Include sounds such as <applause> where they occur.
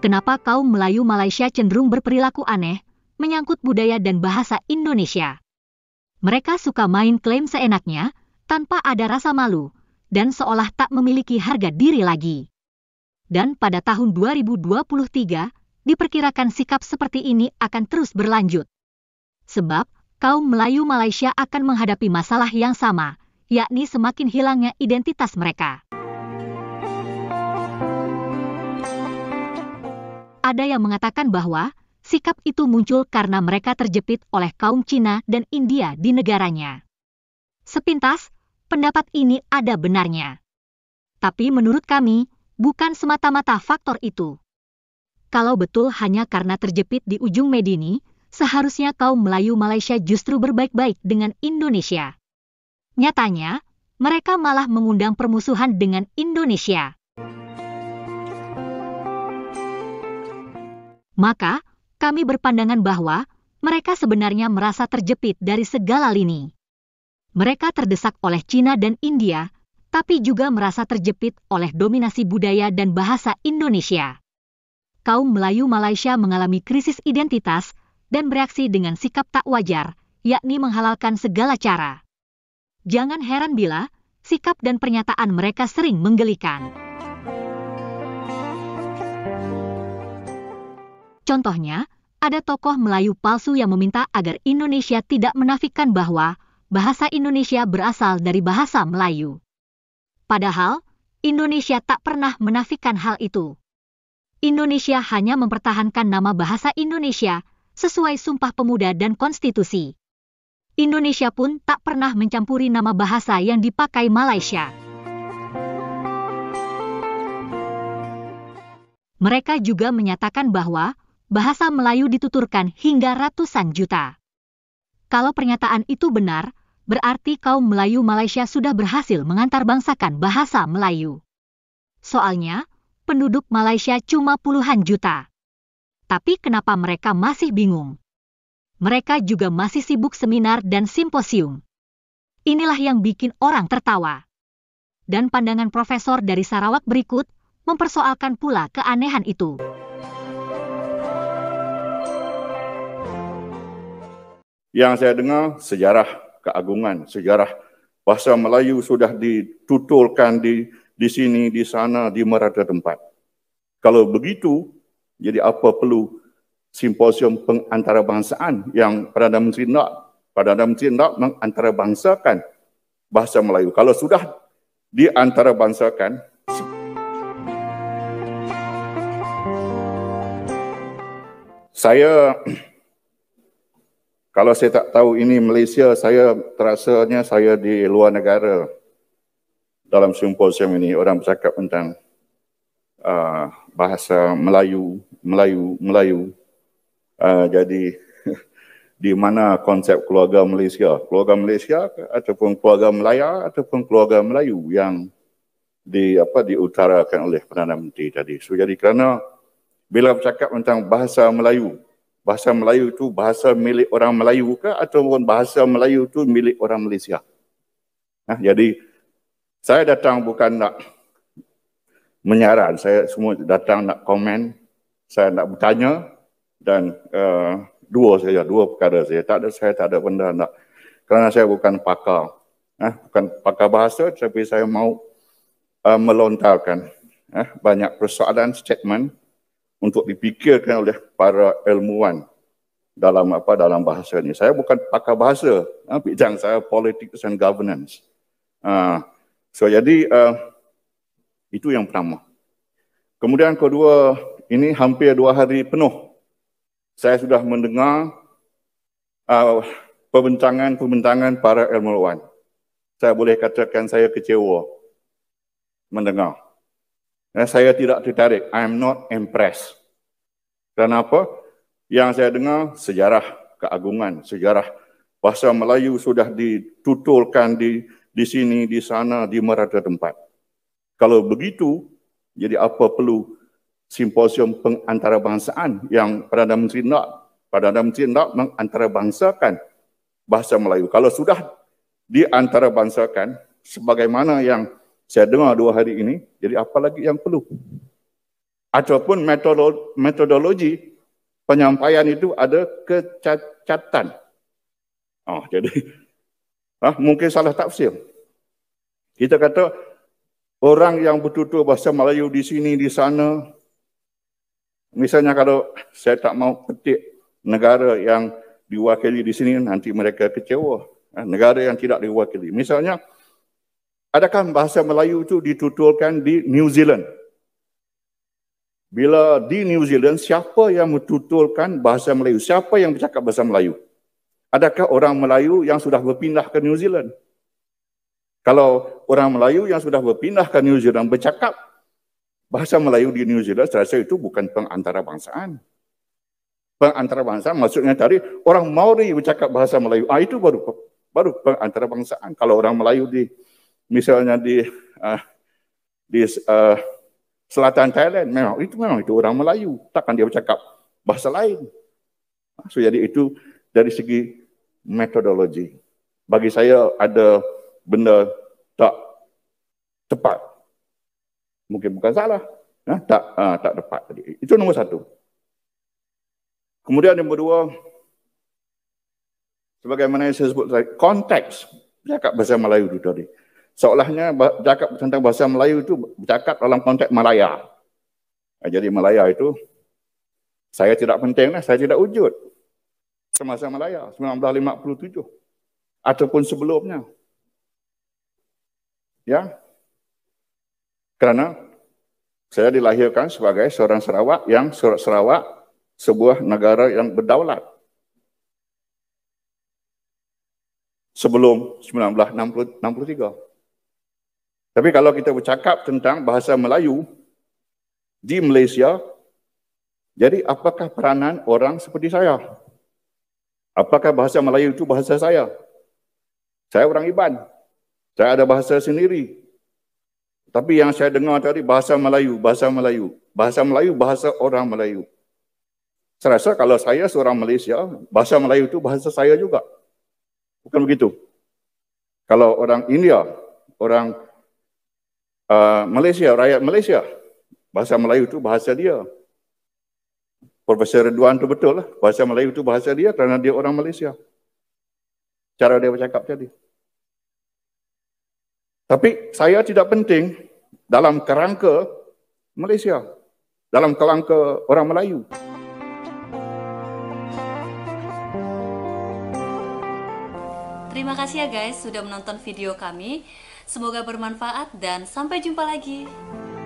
kenapa kaum Melayu Malaysia cenderung berperilaku aneh, menyangkut budaya dan bahasa Indonesia. Mereka suka main klaim seenaknya, tanpa ada rasa malu, dan seolah tak memiliki harga diri lagi. Dan pada tahun 2023, diperkirakan sikap seperti ini akan terus berlanjut. Sebab, kaum Melayu Malaysia akan menghadapi masalah yang sama, yakni semakin hilangnya identitas mereka. ada yang mengatakan bahwa sikap itu muncul karena mereka terjepit oleh kaum Cina dan India di negaranya. Sepintas, pendapat ini ada benarnya. Tapi menurut kami, bukan semata-mata faktor itu. Kalau betul hanya karena terjepit di ujung Medini, seharusnya kaum Melayu Malaysia justru berbaik-baik dengan Indonesia. Nyatanya, mereka malah mengundang permusuhan dengan Indonesia. maka kami berpandangan bahwa mereka sebenarnya merasa terjepit dari segala lini. Mereka terdesak oleh Cina dan India, tapi juga merasa terjepit oleh dominasi budaya dan bahasa Indonesia. Kaum Melayu Malaysia mengalami krisis identitas dan bereaksi dengan sikap tak wajar, yakni menghalalkan segala cara. Jangan heran bila sikap dan pernyataan mereka sering menggelikan. Contohnya, ada tokoh Melayu palsu yang meminta agar Indonesia tidak menafikan bahwa bahasa Indonesia berasal dari bahasa Melayu. Padahal, Indonesia tak pernah menafikan hal itu. Indonesia hanya mempertahankan nama bahasa Indonesia sesuai Sumpah Pemuda dan Konstitusi. Indonesia pun tak pernah mencampuri nama bahasa yang dipakai Malaysia. Mereka juga menyatakan bahwa bahasa Melayu dituturkan hingga ratusan juta. Kalau pernyataan itu benar, berarti kaum Melayu Malaysia sudah berhasil mengantar bangsakan bahasa Melayu. Soalnya, penduduk Malaysia cuma puluhan juta. Tapi kenapa mereka masih bingung? Mereka juga masih sibuk seminar dan simposium. Inilah yang bikin orang tertawa. Dan pandangan profesor dari Sarawak berikut mempersoalkan pula keanehan itu. yang saya dengar sejarah keagungan, sejarah bahasa Melayu sudah ditutulkan di di sini, di sana, di merata tempat. Kalau begitu, jadi apa perlu simposium pengantarabangsaan yang Perdana Menteri nak, Perdana Menteri nak mengantarabangsakan bahasa Melayu. Kalau sudah diantarabangsakan, saya kalau saya tak tahu ini Malaysia, saya terasanya saya di luar negara dalam simposium ini orang bercakap tentang uh, bahasa Melayu, Melayu, Melayu. Uh, jadi <laughs> di mana konsep keluarga Malaysia? Keluarga Malaysia ataupun keluarga Melaya ataupun keluarga Melayu yang di apa diutarakan oleh Perdana Menteri tadi. So, jadi kerana bila bercakap tentang bahasa Melayu, bahasa Melayu tu bahasa milik orang Melayu ke ataupun bahasa Melayu tu milik orang Malaysia. Nah, ha, jadi saya datang bukan nak menyaran, saya semua datang nak komen, saya nak bertanya dan uh, dua saja, dua perkara saja. Tak ada saya tak ada benda nak kerana saya bukan pakar. Nah, ha, bukan pakar bahasa tapi saya mau uh, melontarkan eh, banyak persoalan statement untuk dipikirkan oleh para ilmuwan dalam apa dalam bahasa ini. Saya bukan pakar bahasa, ha, <laughs> saya politics and governance. Uh, so jadi uh, itu yang pertama. Kemudian kedua, ini hampir dua hari penuh. Saya sudah mendengar uh, eh, pembentangan-pembentangan para ilmuwan. Saya boleh katakan saya kecewa mendengar. Dan eh, saya tidak tertarik. I am not impressed. Dan apa? Yang saya dengar sejarah keagungan, sejarah bahasa Melayu sudah ditutulkan di di sini, di sana, di merata tempat. Kalau begitu, jadi apa perlu simposium pengantarabangsaan yang pada Menteri nak? pada Menteri nak mengantarabangsakan bahasa Melayu. Kalau sudah diantarabangsakan, sebagaimana yang saya dengar dua hari ini, jadi apa lagi yang perlu? Ataupun metodologi penyampaian itu ada kecacatan. Oh, jadi <laughs> ah, mungkin salah tafsir. Kita kata orang yang bertutur bahasa Melayu di sini, di sana, misalnya kalau saya tak mau petik negara yang diwakili di sini, nanti mereka kecewa. Ah, negara yang tidak diwakili. Misalnya, Adakah bahasa Melayu itu ditutulkan di New Zealand? Bila di New Zealand, siapa yang menutulkan bahasa Melayu? Siapa yang bercakap bahasa Melayu? Adakah orang Melayu yang sudah berpindah ke New Zealand? Kalau orang Melayu yang sudah berpindah ke New Zealand bercakap bahasa Melayu di New Zealand, saya rasa itu bukan pengantara bangsaan. Pengantara bangsaan maksudnya dari orang Maori bercakap bahasa Melayu, ah, itu baru baru pengantara bangsaan. Kalau orang Melayu di misalnya di uh, di uh, selatan Thailand memang itu memang itu orang Melayu takkan dia bercakap bahasa lain ah, so jadi itu dari segi metodologi bagi saya ada benda tak tepat mungkin bukan salah nah, tak uh, tak tepat tadi itu nombor satu kemudian nombor dua sebagaimana yang saya sebut konteks dia bercakap bahasa Melayu tu tadi seolahnya bercakap tentang bahasa Melayu itu bercakap dalam konteks Melaya. Ha, jadi Melaya itu saya tidak penting, lah, saya tidak wujud semasa Melaya 1957 ataupun sebelumnya. Ya. Kerana saya dilahirkan sebagai seorang Sarawak yang Sarawak sebuah negara yang berdaulat. Sebelum 1963. Tapi kalau kita bercakap tentang bahasa Melayu di Malaysia, jadi apakah peranan orang seperti saya? Apakah bahasa Melayu itu bahasa saya? Saya orang Iban. Saya ada bahasa sendiri. Tapi yang saya dengar tadi bahasa Melayu, bahasa Melayu. Bahasa Melayu, bahasa orang Melayu. Saya rasa kalau saya seorang Malaysia, bahasa Melayu itu bahasa saya juga. Bukan begitu. Kalau orang India, orang Ah, Malaysia, rakyat Malaysia. Bahasa Melayu tu bahasa dia. Profesor Ridwan tu betul lah. Bahasa Melayu tu bahasa dia kerana dia orang Malaysia. Cara dia bercakap tadi. Tapi saya tidak penting dalam kerangka Malaysia. Dalam kerangka orang Melayu. Terima kasih ya guys sudah menonton video kami. Semoga bermanfaat dan sampai jumpa lagi.